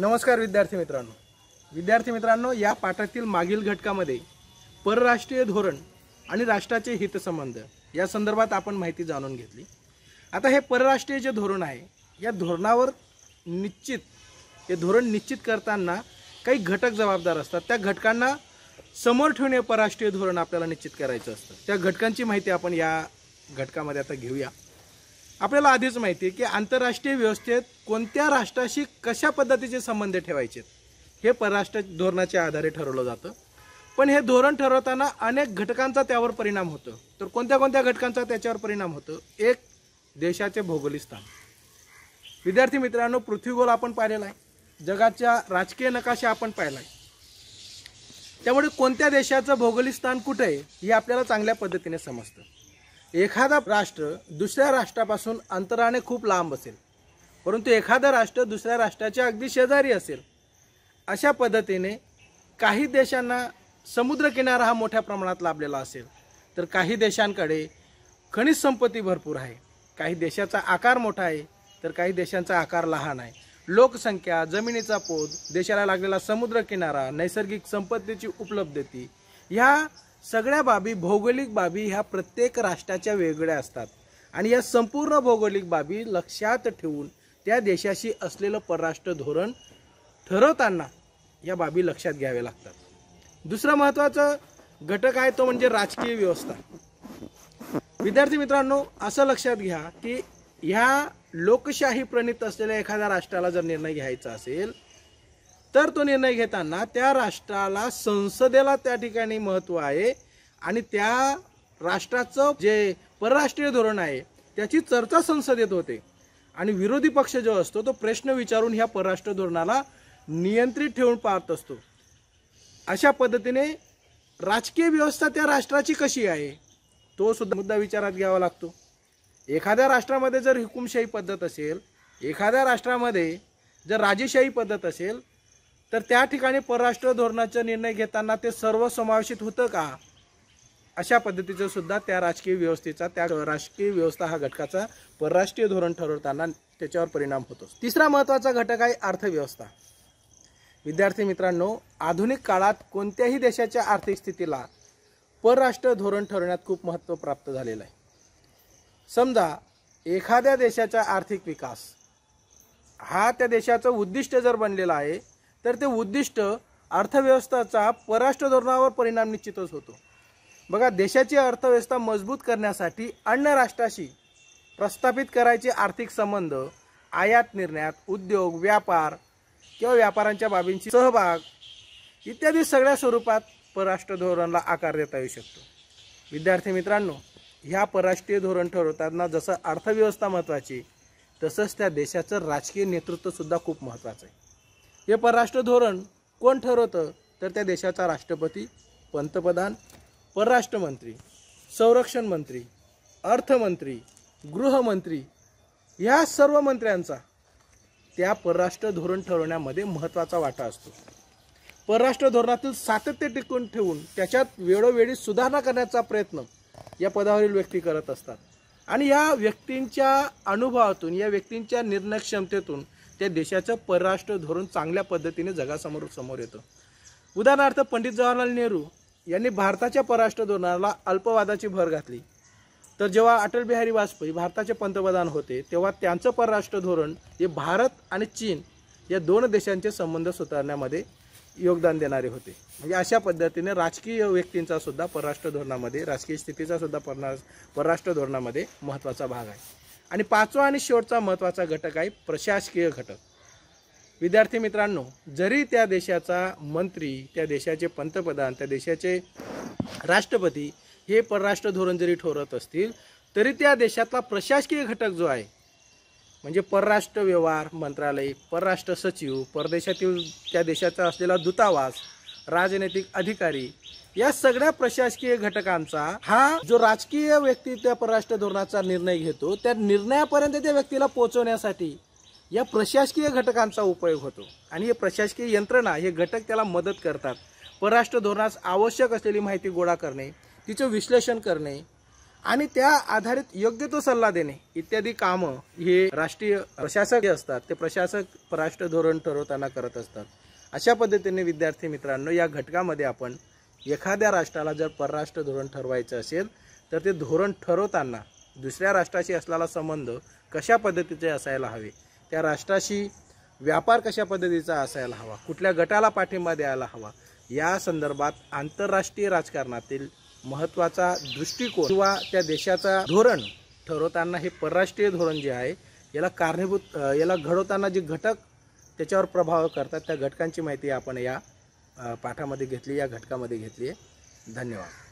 नमस्कार विद्यार्थी मित्रांनो विद्यार्थी मित्रांनो या पाठातील मागील घटकामध्ये परराष्ट्रीय धोरण आणि राष्ट्राचे हितसंबंध या संदर्भात आपण माहिती जाणून घेतली आता हे परराष्ट्रीय जे धोरण आहे या धोरणावर निश्चित हे धोरण निश्चित करताना काही घटक जबाबदार असतात त्या घटकांना समोर ठेवून हे परराष्ट्रीय धोरण आपल्याला निश्चित करायचं असतं त्या घटकांची माहिती आपण या घटकामध्ये आता घेऊया आपल्याला आधीच माहिती आहे की आंतरराष्ट्रीय व्यवस्थेत कोणत्या राष्ट्राशी कशा पद्धतीचे संबंध ठेवायचे हे परराष्ट्र धोरणाच्या आधारे ठरवलं जातं पण हे धोरण ठरवताना अनेक घटकांचा त्यावर परिणाम होतो तर कोणत्या कोणत्या घटकांचा त्याच्यावर परिणाम होतो एक देशाचे भौगोलिक स्थान विद्यार्थी मित्रांनो पृथ्वीगोल आपण पाहिलेला आहे जगाच्या राजकीय नकाशा आपण पाहिला आहे त्यामुळे कोणत्या देशाचं भौगोलिक स्थान कुठं आहे हे आपल्याला चांगल्या पद्धतीने समजतं एखादा राष्ट्र दुसऱ्या राष्ट्रापासून अंतराने खूप लांब असेल परंतु एखादं राष्ट्र दुसऱ्या राष्ट्राच्या अगदी शेजारी असेल अशा पद्धतीने काही देशांना समुद्रकिनारा हा मोठ्या प्रमाणात लाभलेला असेल तर काही देशांकडे खनिज संपत्ती भरपूर आहे काही देशाचा आकार मोठा आहे तर काही देशांचा आकार लहान आहे लोकसंख्या जमिनीचा पोत देशाला लागलेला समुद्रकिनारा नैसर्गिक संपत्तीची उपलब्धती ह्या सगळ्या बाबी भौगोलिक बाबी ह्या प्रत्येक राष्ट्राच्या वेगळ्या असतात आणि या संपूर्ण भौगोलिक बाबी लक्षात ठेवून त्या देशाशी असलेलं परराष्ट्र धोरण ठरवताना या बाबी लक्षात घ्याव्या लागतात दुसरा महत्त्वाचं घटक आहे तो म्हणजे राजकीय व्यवस्था विद्यार्थी मित्रांनो असं लक्षात घ्या की ह्या लोकशाही प्रणित असलेल्या एखाद्या राष्ट्राला जर निर्णय घ्यायचा असेल तर तो निर्णय घेताना त्या राष्ट्राला संसदेला त्या ठिकाणी महत्त्व आहे आणि त्या राष्ट्राचं जे परराष्ट्रीय धोरण आहे त्याची चर्चा संसदेत होते आणि विरोधी पक्ष जो असतो तो प्रश्न विचारून ह्या परराष्ट्र धोरणाला नियंत्रित ठेवून पाहत असतो अशा पद्धतीने राजकीय व्यवस्था त्या राष्ट्राची कशी आहे तो सुद्धा मुद्दा विचारात घ्यावा लागतो एखाद्या राष्ट्रामध्ये जर हुकुमशाही पद्धत असेल एखाद्या राष्ट्रामध्ये जर राजेशाही पद्धत असेल तर त्या ठिकाणी परराष्ट्र धोरणाचा निर्णय घेताना ते सर्व समावेशित होतं का अशा पद्धतीचं सुद्धा त्या राजकीय व्यवस्थेचा त्या राजकीय व्यवस्था हा घटकाचा परराष्ट्रीय धोरण ठरवताना त्याच्यावर परिणाम होतो तिसरा महत्त्वाचा घटक आहे अर्थव्यवस्था विद्यार्थी मित्रांनो आधुनिक काळात कोणत्याही देशाच्या आर्थिक स्थितीला परराष्ट्र धोरण ठरवण्यात खूप महत्त्व प्राप्त झालेलं आहे समजा एखाद्या देशाचा आर्थिक विकास हा त्या देशाचं उद्दिष्ट जर बनलेलं आहे तर ते उद्दिष्ट अर्थव्यवस्थाचा परराष्ट्र धोरणावर परिणाम निश्चितच होतो बघा देशाची अर्थव्यवस्था मजबूत करण्यासाठी अन्य राष्ट्राशी प्रस्थापित करायचे आर्थिक संबंध आयात निर्यात उद्योग व्यापार किंवा व्यापारांच्या बाबींची सहभाग इत्यादी सगळ्या स्वरूपात परराष्ट्र धोरणाला आकार देता येऊ शकतो विद्यार्थी मित्रांनो ह्या परराष्ट्रीय धोरण ठरवताना जसं अर्थव्यवस्था महत्त्वाची तसंच त्या देशाचं राजकीय नेतृत्वसुद्धा खूप महत्त्वाचं आहे हे परराष्ट्र धोरण कोण ठरवतं तर त्या देशाचा राष्ट्रपती पंतप्रधान परराष्ट्रमंत्री संरक्षण मंत्री अर्थमंत्री गृहमंत्री ह्या सर्व मंत्र्यांचा त्या परराष्ट्र धोरण ठरवण्यामध्ये महत्त्वाचा वाटा असतो परराष्ट्र धोरणातील सातत्य टिकून ठेवून त्याच्यात वेळोवेळी सुधारणा करण्याचा प्रयत्न या पदावरील व्यक्ती करत असतात आणि या व्यक्तींच्या अनुभवातून या व्यक्तींच्या निर्णयक्षमतेतून त्या देशाचं परराष्ट्र धोरण चांगल्या पद्धतीने जगासमोर समोर येतं उदाहरणार्थ पंडित जवाहरलाल नेहरू यांनी भारताच्या परराष्ट्र धोरणाला अल्पवादाची भर घातली तर जेव्हा अटल बिहारी वाजपेयी भारताचे पंतप्रधान होते तेव्हा त्यांचं परराष्ट्र धोरण हे भारत आणि चीन या दोन देशांचे संबंध सुधारण्यामध्ये योगदान देणारे होते म्हणजे अशा पद्धतीने राजकीय व्यक्तींचा सुद्धा परराष्ट्र धोरणामध्ये राजकीय स्थितीचा सुद्धा परराष्ट्र धोरणामध्ये महत्त्वाचा भाग आहे आणि पाचवा आणि शेवटचा महत्त्वाचा घटक आहे प्रशासकीय घटक विद्यार्थी मित्रांनो जरी त्या देशाचा मंत्री त्या देशाचे पंतप्रधान त्या देशाचे राष्ट्रपती हे परराष्ट्र धोरण जरी ठरवत असतील तरी त्या देशातला प्रशासकीय घटक जो आहे म्हणजे परराष्ट्र व्यवहार मंत्रालय परराष्ट्र सचिव परदेशातील त्या देशाचा असलेला दूतावास राजनैतिक अधिकारी या सगळ्या प्रशासकीय घटकांचा हा जो राजकीय व्यक्ती त्या परराष्ट्र धोरणाचा निर्णय घेतो त्या निर्णयापर्यंत त्या व्यक्तीला पोहोचवण्यासाठी या प्रशासकीय घटकांचा उपयोग होतो आणि हे प्रशासकीय यंत्रणा हे घटक त्याला मदत करतात परराष्ट्र धोरणास आवश्यक असलेली माहिती गोळा करणे तिचं विश्लेषण करणे आणि त्या आधारित योग्य तो सल्ला देणे इत्यादी कामं हे राष्ट्रीय प्रशासक जे असतात ते प्रशासक परराष्ट्र धोरण ठरवताना करत असतात अशा पद्धतीने विद्यार्थी मित्रांनो या घटकामध्ये आपण एखाद्या राष्ट्राला जर परराष्ट्र धोरण ठरवायचं असेल तर ते धोरण ठरवताना दुसऱ्या राष्ट्राशी असलेला संबंध कशा पद्धतीचे असायला हवे त्या राष्ट्राशी व्यापार कशा पद्धतीचा असायला हवा कुठल्या गटाला पाठिंबा द्यायला हवा या संदर्भात आंतरराष्ट्रीय राजकारणातील महत्त्वाचा दृष्टिकोन किंवा त्या देशाचा धोरण ठरवताना हे परराष्ट्रीय धोरण जे आहे याला कारणीभूत याला घडवताना जे घटक त्याच्यावर प्रभाव करतात त्या घटकांची माहिती आपण या पाठामध्ये घेतली या घटकामध्ये घेतली आहे धन्यवाद